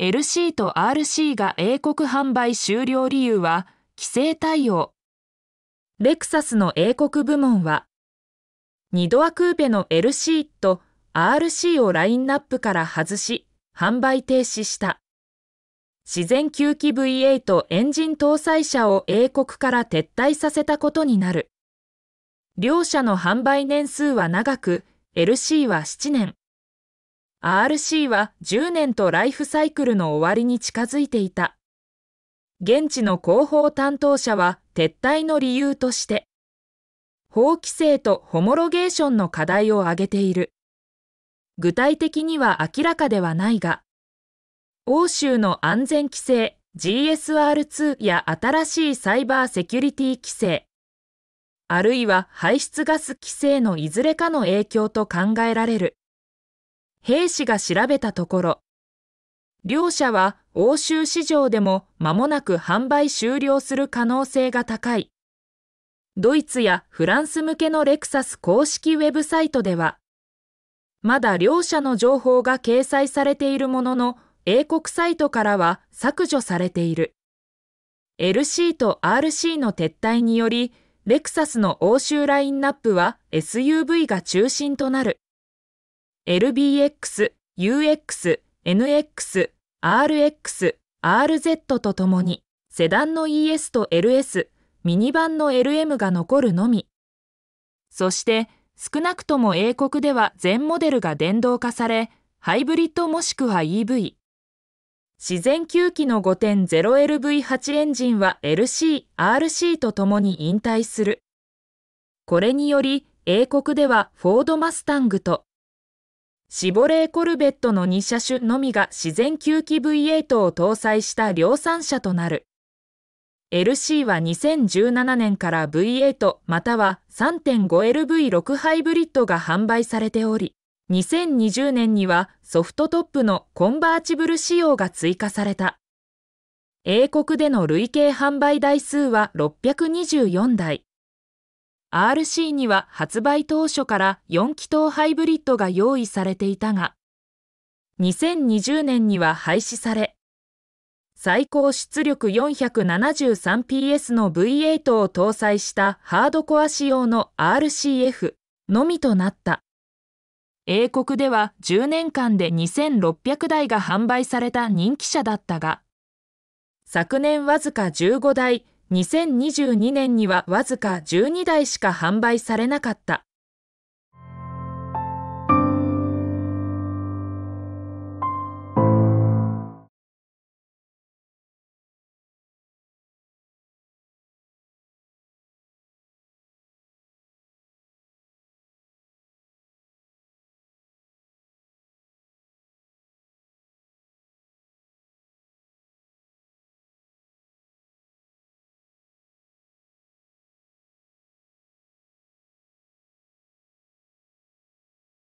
LC と RC が英国販売終了理由は規制対応。レクサスの英国部門は、2ドアクーペの LC と RC をラインナップから外し、販売停止した。自然吸気 V8 エンジン搭載車を英国から撤退させたことになる。両社の販売年数は長く、LC は7年、RC は10年とライフサイクルの終わりに近づいていた。現地の広報担当者は撤退の理由として、法規制とホモロゲーションの課題を挙げている。具体的には明らかではないが、欧州の安全規制 GSR2 や新しいサイバーセキュリティ規制、あるいは排出ガス規制のいずれかの影響と考えられる。兵士が調べたところ、両社は欧州市場でも間もなく販売終了する可能性が高い。ドイツやフランス向けのレクサス公式ウェブサイトでは、まだ両社の情報が掲載されているものの、英国サイトからは削除されている。LC と RC の撤退により、レクサスの欧州ラインナップは SUV が中心となる。LBX、UX、NX、RX、RZ とともにセダンの ES と LS、ミニバンの LM が残るのみ。そして少なくとも英国では全モデルが電動化され、ハイブリッドもしくは EV。自然吸気の 5.0LV8 エンジンは LC、RC とともに引退する。これにより、英国ではフォードマスタングとシボレーコルベットの2車種のみが自然吸気 V8 を搭載した量産車となる。LC は2017年から V8 または 3.5LV6 ハイブリッドが販売されており、2020年にはソフトトップのコンバーチブル仕様が追加された。英国での累計販売台数は624台。RC には発売当初から4気筒ハイブリッドが用意されていたが、2020年には廃止され、最高出力 473PS の V8 を搭載したハードコア仕様の RCF のみとなった。英国では10年間で2600台が販売された人気車だったが、昨年わずか15台2022年にはわずか12台しか販売されなかった。